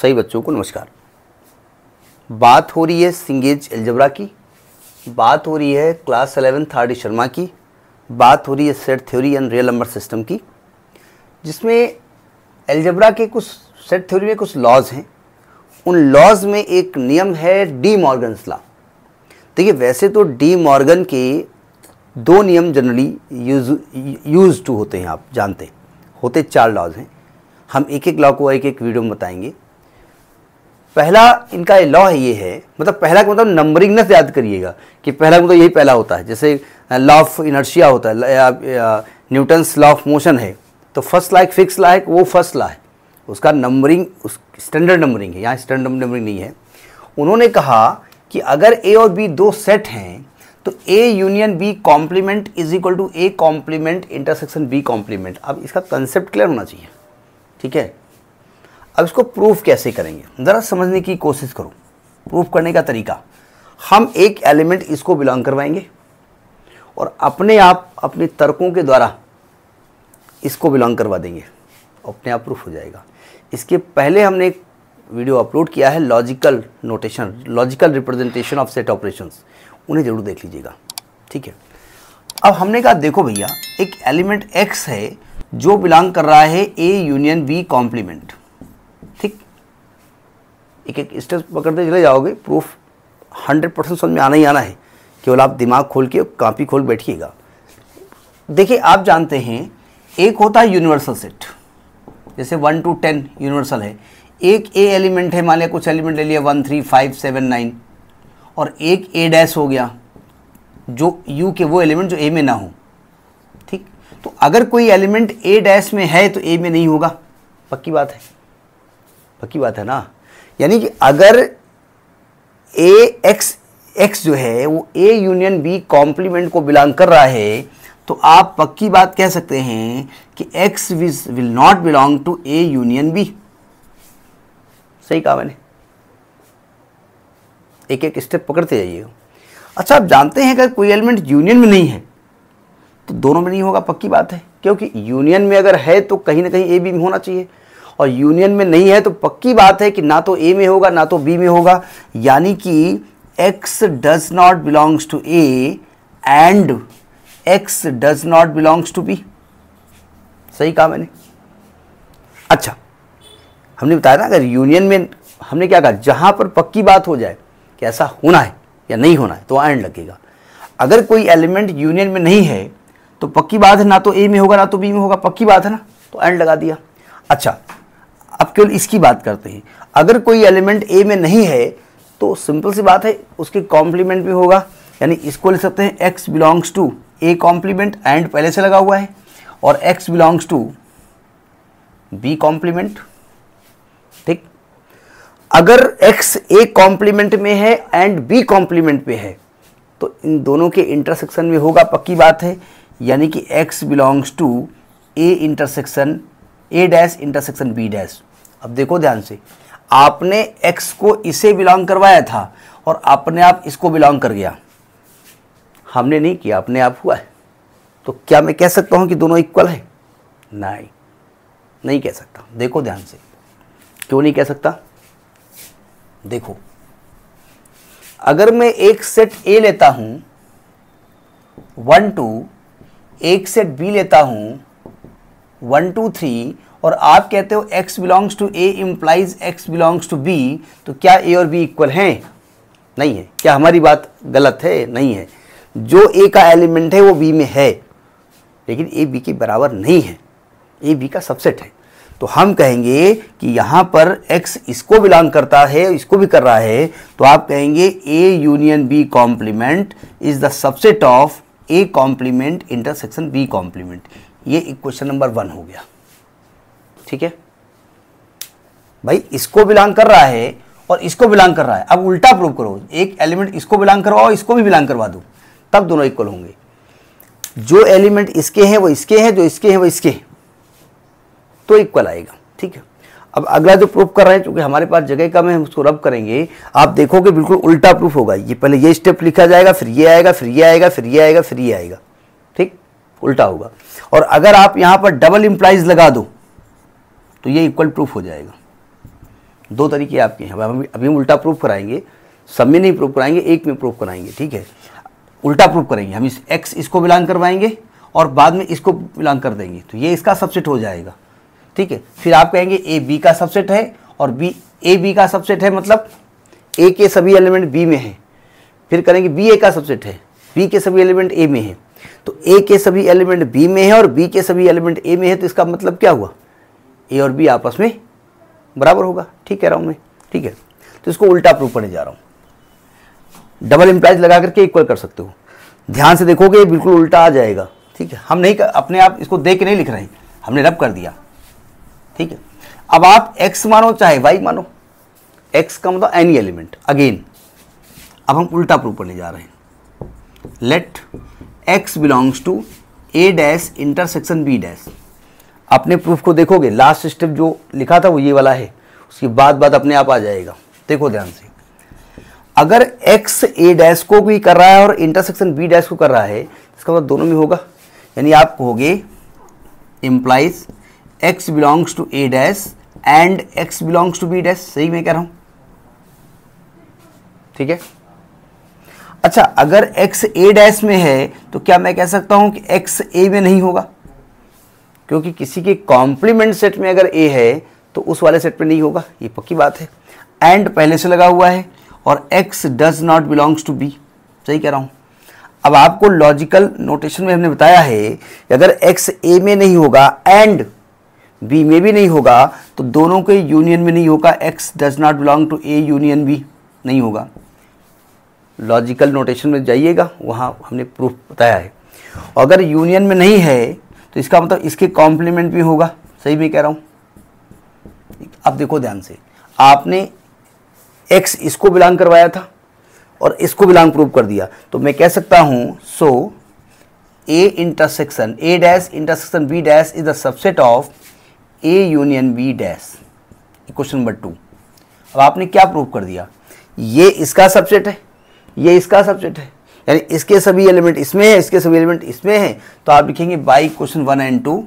सही बच्चों को नमस्कार बात हो रही है सिंगेज एल्जबरा की बात हो रही है क्लास एलेवन थर्ड शर्मा की बात हो रही है set theory and real number system की जिसमें एल्जबरा के कुछ सेट थ्योरी में कुछ लॉज हैं उन लॉज में एक नियम है डी मॉर्गन्स लॉ देखिए वैसे तो डी मॉर्गन के दो नियम जनरली यूज यूज टू होते हैं आप जानते हैं होते चार लॉज हैं हम एक एक लॉ को एक एक वीडियो में बताएंगे पहला इनका लॉ है ये है मतलब पहला का मतलब नंबरिंगनेस याद करिएगा कि पहला मतलब यही पहला होता है जैसे लॉ ऑफ इनर्शिया होता है न्यूटन्स लॉ ऑफ मोशन है तो फर्स्ट लाइक फिक्स लाइक वो फर्स्ट ला है उसका नंबरिंग उस स्टैंडर्ड नंबरिंग है यहाँ स्टैंडर्ड नंबरिंग नहीं है उन्होंने कहा कि अगर ए और बी दो सेट हैं तो A union B complement is equal to A complement intersection B complement अब इसका कंसेप्ट क्लियर होना चाहिए ठीक है अब इसको प्रूफ कैसे करेंगे ज़रा समझने की कोशिश करो प्रूफ करने का तरीका हम एक एलिमेंट इसको बिलोंग करवाएंगे और अपने आप अपने तर्कों के द्वारा इसको बिलोंग करवा देंगे अपने आप प्रूफ हो जाएगा इसके पहले हमने एक वीडियो अपलोड किया है logical notation logical representation of set operations उन्हें ज़रूर देख लीजिएगा ठीक है अब हमने कहा देखो भैया एक एलिमेंट एक्स है जो बिलोंग कर रहा है ए यूनियन बी कॉम्प्लीमेंट एक एक स्टेप पकड़ते चले जाओगे प्रूफ हंड्रेड परसेंट समझ में आना ही आना है केवल आप दिमाग खोल के कापी खोल बैठिएगा देखिए आप जानते हैं एक होता है यूनिवर्सल सेट जैसे वन टू टेन यूनिवर्सल है एक ए एलिमेंट है मान लिया कुछ एलिमेंट ले लिया one three five seven nine और एक ए डैश हो गया जो यू के वो एलिमेंट जो ए में ना हो ठीक तो अगर कोई एलिमेंट ए डैश में है तो ए में नहीं होगा पक्की बात है पक्की बात है ना यानी कि अगर ए एक्स एक्स जो है वो ए यूनियन बी कॉम्प्लीमेंट को बिलोंग कर रहा है तो आप पक्की बात कह सकते हैं कि X which will not belong to A union B सही कहा मैंने एक एक स्टेप पकड़ते जाइए अच्छा आप जानते हैं अगर कोई एलिमेंट यूनियन में नहीं है तो दोनों में नहीं होगा पक्की बात है क्योंकि यूनियन में अगर है तो कहीं ना कहीं ए बी में होना चाहिए और यूनियन में नहीं है तो पक्की बात है कि ना तो ए में होगा ना तो बी में होगा यानी कि X does not belongs to A and X does not belongs to B सही कहा मैंने अच्छा हमने बताया ना अगर यूनियन में हमने क्या कहा जहां पर पक्की बात हो जाए कि ऐसा होना है या नहीं होना है तो एंड लगेगा अगर कोई एलिमेंट यूनियन में नहीं है तो पक्की बात है ना तो ए में होगा ना तो बी में होगा पक्की बात है ना तो एंड लगा दिया अच्छा अब केवल इसकी बात करते हैं अगर कोई एलिमेंट ए में नहीं है तो सिंपल सी बात है उसके कॉम्प्लीमेंट भी होगा यानी इसको ले सकते हैं X belongs to A complement and पहले से लगा हुआ है और X belongs to B complement ठीक अगर एक्स ए कॉम्प्लीमेंट में है एंड बी कॉम्प्लीमेंट पे है तो इन दोनों के इंटरसेक्शन में होगा पक्की बात है यानी कि X belongs to A intersection A dash intersection B dash अब देखो ध्यान से आपने एक्स को इसे बिलोंग करवाया था और अपने आप इसको बिलोंग कर गया हमने नहीं किया अपने आप हुआ है तो क्या मैं कह सकता हूं कि दोनों इक्वल है नहीं नहीं कह सकता देखो ध्यान से क्यों नहीं कह सकता देखो अगर मैं एक सेट ए लेता हूं वन टू एक सेट बी लेता हूं वन टू थ्री और आप कहते हो x belongs to a implies x belongs to b तो क्या a और b इक्वल हैं नहीं है क्या हमारी बात गलत है नहीं है जो a का एलिमेंट है वो b में है लेकिन a b के बराबर नहीं है a b का सबसेट है तो हम कहेंगे कि यहाँ पर x इसको बिलोंग करता है इसको भी कर रहा है तो आप कहेंगे a union b complement is the subset of a complement intersection b complement ये इक्वेशन नंबर वन हो गया ठीक है भाई इसको बिलोंग कर रहा है और इसको बिलोंग कर रहा है अब उल्टा प्रूव करो एक एलिमेंट इसको बिलोंग करवाओ इसको भी बिलोंग करवा दो तब दोनों इक्वल होंगे जो एलिमेंट इसके हैं वो इसके हैं जो इसके हैं वो इसके तो इक्वल आएगा ठीक है अब अगला जो प्रूफ कर रहे हैं चूंकि हमारे पास जगह कम है हम उसको रब करेंगे आप देखोगे बिल्कुल उल्टा प्रूफ होगा ये पहले ये स्टेप लिखा जाएगा फिर ये आएगा फिर ये आएगा फिर ये आएगा फिर ये आएगा उल्टा होगा और अगर आप यहां पर डबल इंप्लाइज लगा दो तो ये इक्वल प्रूफ हो जाएगा दो तरीके आपके हैं अभी अभी हम उल्टा प्रूफ कराएंगे सब में नहीं प्रूफ कराएंगे एक में प्रूफ कराएंगे ठीक है उल्टा प्रूफ करेंगे हम इस एक्स इसको बिलोंग करवाएंगे और बाद में इसको बिलोंग कर देंगे तो ये इसका सबसेट हो जाएगा ठीक है फिर आप कहेंगे ए बी का सबसेट है और बी ए बी का सबसेट है मतलब ए के सभी एलिमेंट बी में है फिर करेंगे बी ए का सबसेट है बी के सभी एलिमेंट ए में है तो ए के सभी एलिमेंट बी में है और बी के सभी एलिमेंट ए में है तो इसका मतलब क्या हुआ ए और बी आपस में बराबर होगा ठीक कह रहा हूं मैं ठीक है तो इसको उल्टा प्रूफ करने जा रहा हूं डबल इम्प्लाइज लगा करके इक्वल कर सकते हो ध्यान से देखोगे बिल्कुल उल्टा आ जाएगा ठीक है हम नहीं कर, अपने आप इसको देख के नहीं लिख रहे हमने रब कर दिया ठीक है अब आप एक्स मानो चाहे वाई मानो एक्स का मतलब एनी एलिमेंट अगेन अब हम उल्टा प्रूफ करने जा रहे हैं let X belongs to A dash intersection B dash अपने प्रूफ को देखोगे लास्ट स्टेप जो लिखा था वो ये वाला है उसके बाद बाद अपने आप आ जाएगा देखो ध्यान से अगर एक्स ए डैश को भी कर रहा है और इंटरसेक्शन बी डैश को कर रहा है इसका मतलब दोनों में होगा यानी आप कहोगे implies X belongs to A dash and X belongs to B dash सही मैं कह रहा हूँ ठीक है अच्छा अगर एक्स ए डैश में है तो क्या मैं कह सकता हूं कि एक्स ए में नहीं होगा क्योंकि किसी के कॉम्प्लीमेंट सेट में अगर ए है तो उस वाले सेट में नहीं होगा ये पक्की बात है एंड पहले से लगा हुआ है और X does not belongs to B सही कह रहा हूँ अब आपको लॉजिकल नोटेशन में हमने बताया है कि अगर एक्स ए में नहीं होगा एंड बी में भी नहीं होगा तो दोनों के यूनियन में नहीं होगा X does not belong to A union B नहीं होगा लॉजिकल नोटेशन में जाइएगा वहाँ हमने प्रूफ बताया है अगर यूनियन में नहीं है तो इसका मतलब इसके कॉम्प्लीमेंट भी होगा सही में कह रहा हूँ आप देखो ध्यान से आपने एक्स इसको बिलोंग करवाया था और इसको बिलोंग प्रूव कर दिया तो मैं कह सकता हूँ so A intersection A dash intersection B dash is the subset of A union B dash question number two अब आपने क्या प्रूव कर दिया ये इसका सबसेट है ये इसका सब्जेक्ट है यानी इसके सभी एलिमेंट इसमें है इसके सभी एलिमेंट इसमें है तो आप लिखेंगे by question one and two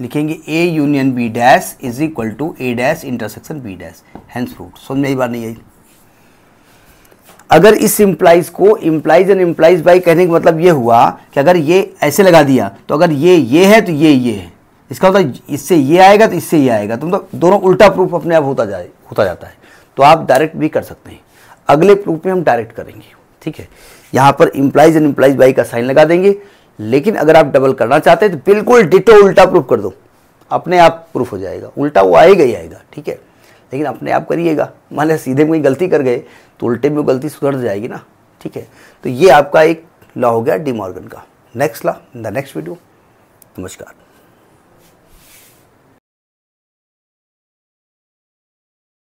लिखेंगे A union B dash is equal to A dash intersection B dash hence proved समझ में बात नहीं आई अगर इस इम्प्लाइज को इम्प्लाइज एंड इम्प्लाइज बाई कहने का मतलब ये हुआ कि अगर ये ऐसे लगा दिया तो अगर ये ये है तो ये ये है इसका मतलब इससे ये आएगा तो इससे ये आएगा तो मतलब दोनों उल्टा प्रूफ अपने आप होता जाए होता जाता है तो आप डायरेक्ट भी कर सकते हैं अगले प्रूफ में हम डायरेक्ट करेंगे ठीक है यहाँ पर इम्प्लाइज एंड इंप्लाइज बाई का साइन लगा देंगे लेकिन अगर आप डबल करना चाहते हैं तो बिल्कुल डिटो उल्टा प्रूफ कर दो अपने आप प्रूफ हो जाएगा उल्टा वो आएगा ही आएगा ठीक है लेकिन अपने आप करिएगा मान लिया सीधे कोई गलती कर गए तो उल्टे में गलती सुधर जाएगी ना ठीक है तो ये आपका एक लॉ हो गया डिमॉर्गन का next law the next video नमस्कार